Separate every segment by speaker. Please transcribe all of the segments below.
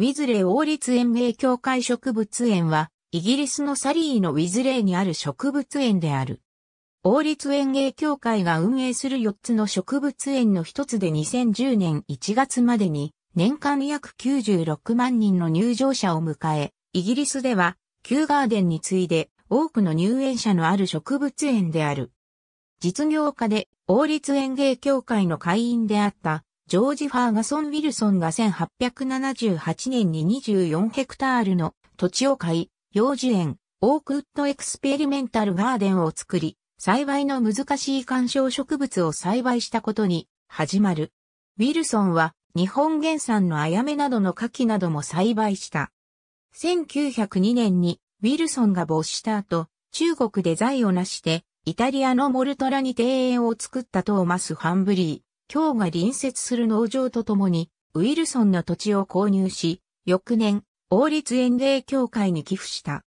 Speaker 1: ウィズレー王立園芸協会植物園は、イギリスのサリー
Speaker 2: のウィズレーにある植物園である。王立園芸協会が運営する4つの植物園の一つで2010年1月までに年間約96万人の入場者を迎え、イギリスでは旧ガーデンに次いで多くの入園者のある植物園である。実業家で王立園芸協会の会員であったジョージ・ファーガソン・ウィルソンが1878年に24ヘクタールの土地を買い、幼児園、オークウッド・エクスペリメンタル・ガーデンを作り、栽培の難しい観賞植物を栽培したことに始まる。ウィルソンは日本原産のアヤメなどの牡蠣なども栽培した。1902年にウィルソンが没した後、中国で財を成して、イタリアのモルトラに庭園を作ったトーマス・ファンブリー。日が隣接する農場とともに、ウィルソンの土地を購入し、翌年、王立園芸協会に寄付した。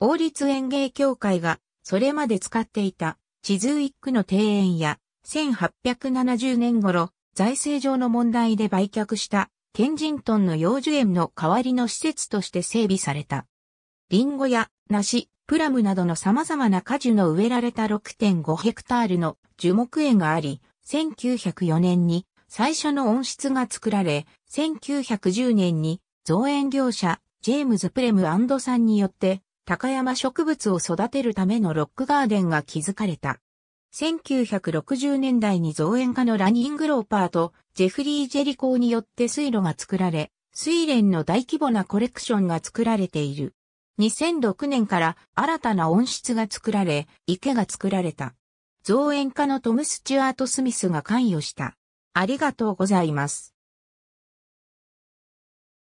Speaker 2: 王立園芸協会が、それまで使っていた、地図一区の庭園や、1870年頃、財政上の問題で売却した、ケンジントンの幼樹園の代わりの施設として整備された。リンゴや梨、プラムなどの様々な果樹の植えられた6.5ヘクタールの樹木園があり、1904年に最初の温室が作られ、1910年に造園業者ジェームズ・プレムさんによって高山植物を育てるためのロックガーデンが築かれた。1960年代に造園家のラニングローパーとジェフリー・ジェリコーによって水路が作られ、水蓮の大規模なコレクションが作られている。2006年から新たな温室が作られ、池が作られた。造園家のトム・スチュアート・スミ
Speaker 1: スが関与した。ありがとうございます。